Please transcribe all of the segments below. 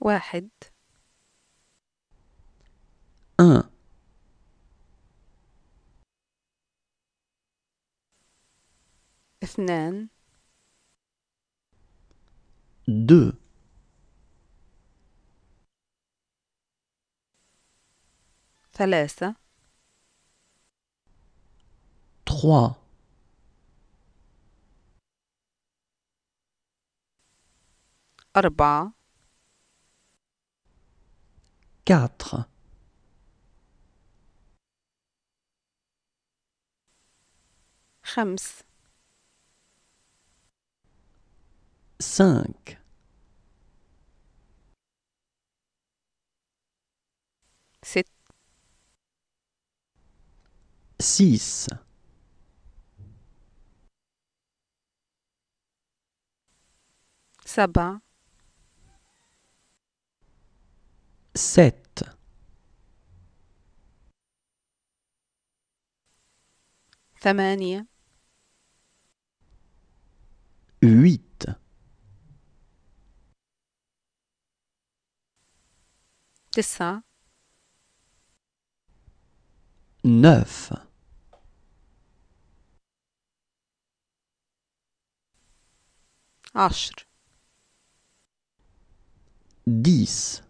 واحد أن اثنان دو ثلاثة تخوا أربعة 4 5 5 7 6 7 7 8 8 9 9 10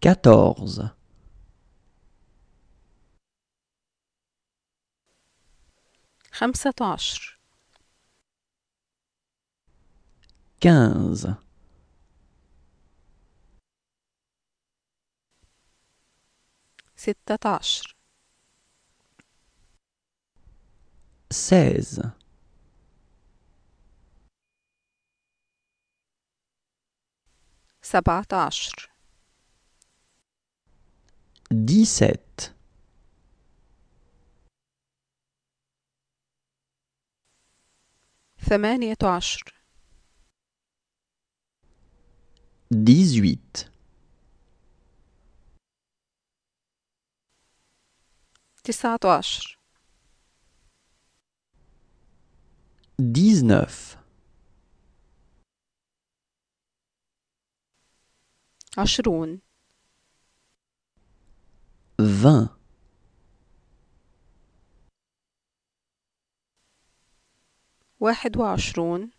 quatorze خمسة عشر quinze ستة عشر seize سبعة عشر 17. sept ثمانية عشر dix-huit, تسعة عشر dix-neuf, عشرون vingt واحد وعشرون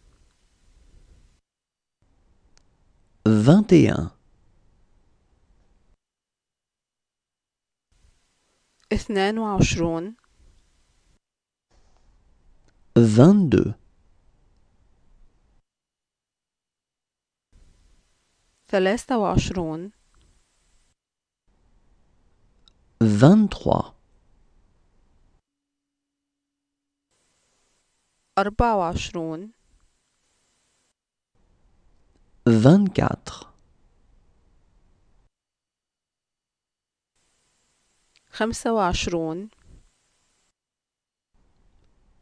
vingt et un اثنان وعشرون vingt deux ثلاثة وعشرون 23 24 24 25 25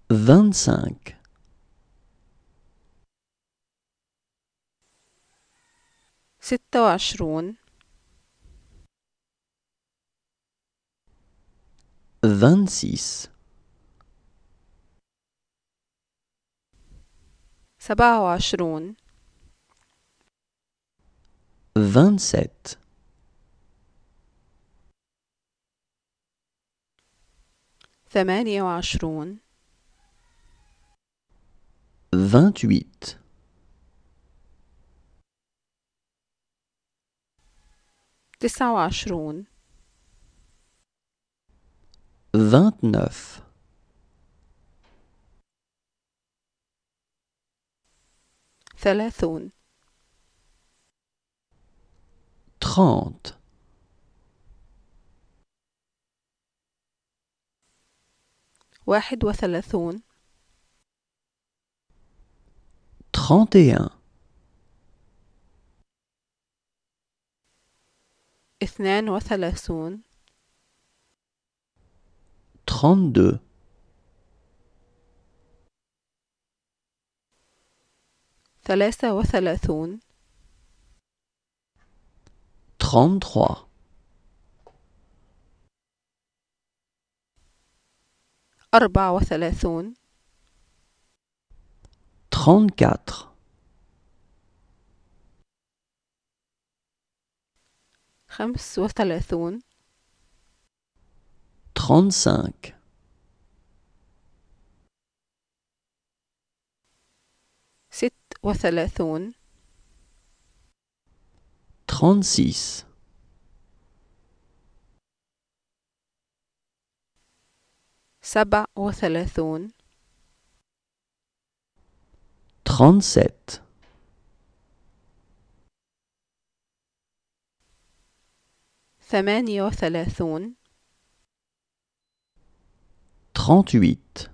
26 vingt-six, سبعة وعشرون vingt-sept, ثمانية وعشرون vingt-huit, تسعة وعشرون vingt-neuf. ثلاثون trente. واحد وثلاثون trente et un, اثنان وثلاثون 32 ثلاثة وثلاثون أربعة وثلاثون خمس وثلاثون 35. ست وثلاثون 36. سبع وثلاثون trente ثمانية وثلاثون Trente-huit.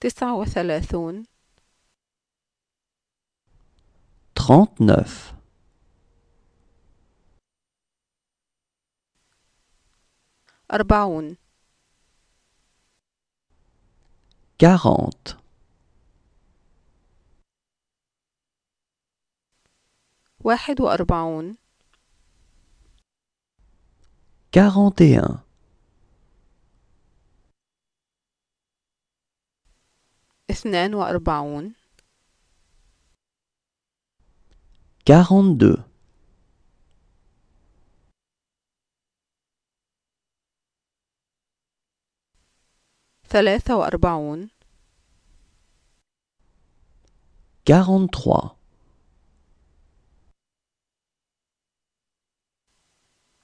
تسعة وثلاثون Trente-neuf. أربعون Quarante. واحد وأربعون 41 42 42 43 43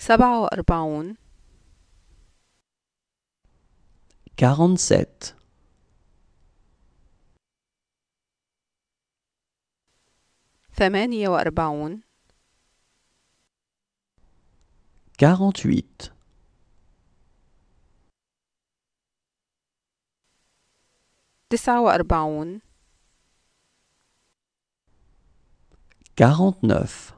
سبعة وأربعون quarante-sept ثمانية وأربعون quarante-huit تسعة وأربعون quarante-neuf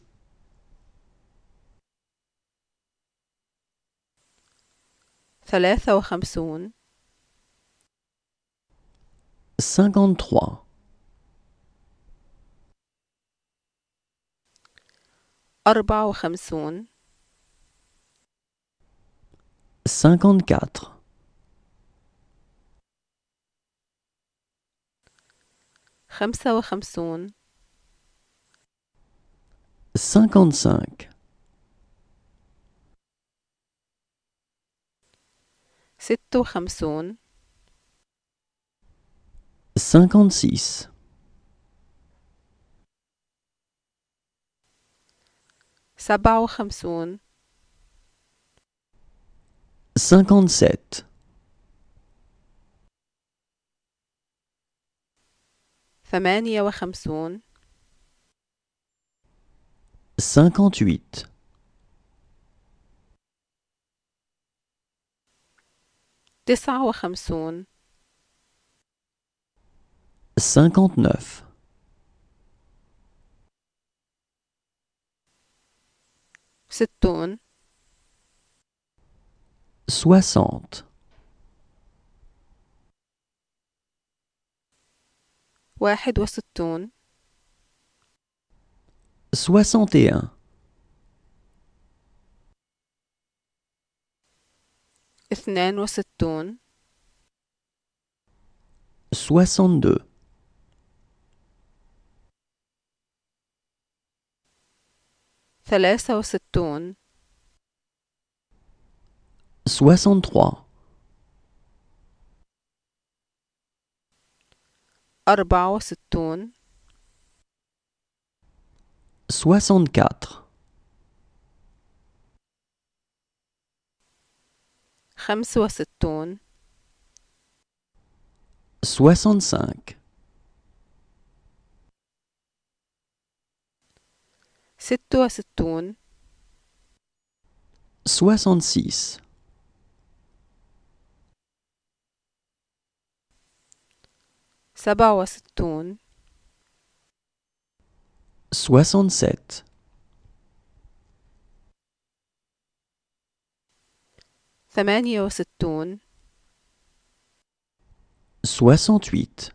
ثلاثة وخمسون 53 أربعة وخمسون 54 خمسة وخمسون 55 Seto 56. Sabao Khamsoun 57. Femeniyao 58. تسعة وخمسون cinquante-neuf, soixante, soixante 62 62 63 63 64 خمسة وستون soixante-cinq, ستة وستون soixante-six, سبعة وستون soixante-sept, ثمانية وستون soixante-huit,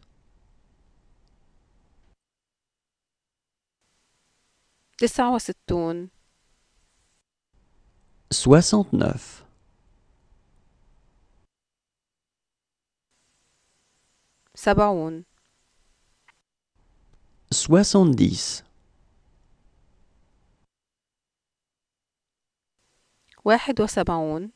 تسعة وستون soixante-neuf, سبعون soixante-dix, واحد وسبعون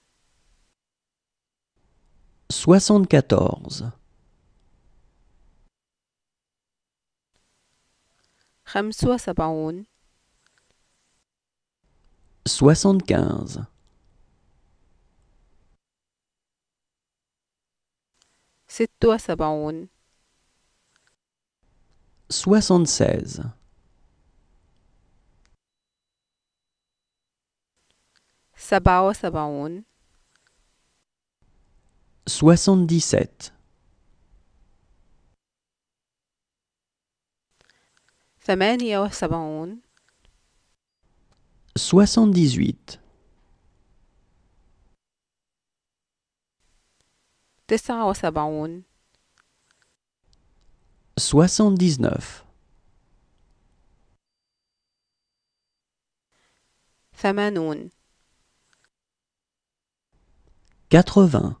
74 75 76 76 77 77 78 78 79 79 80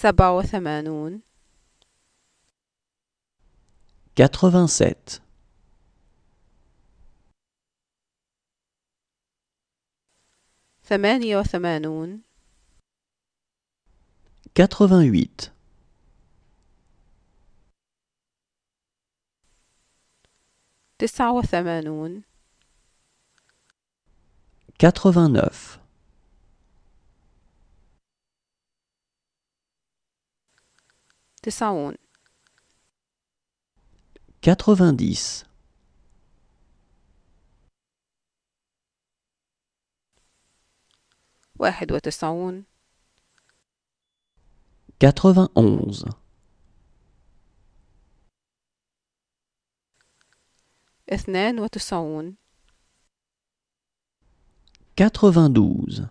87 87 88 88 89 90 90 91 92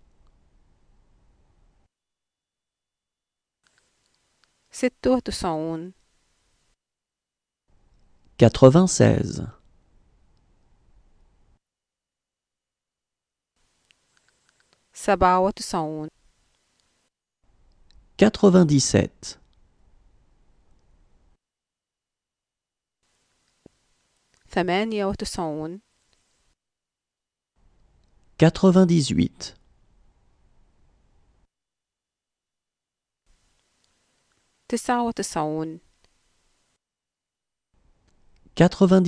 96 96 97 97 98 98 99 100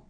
100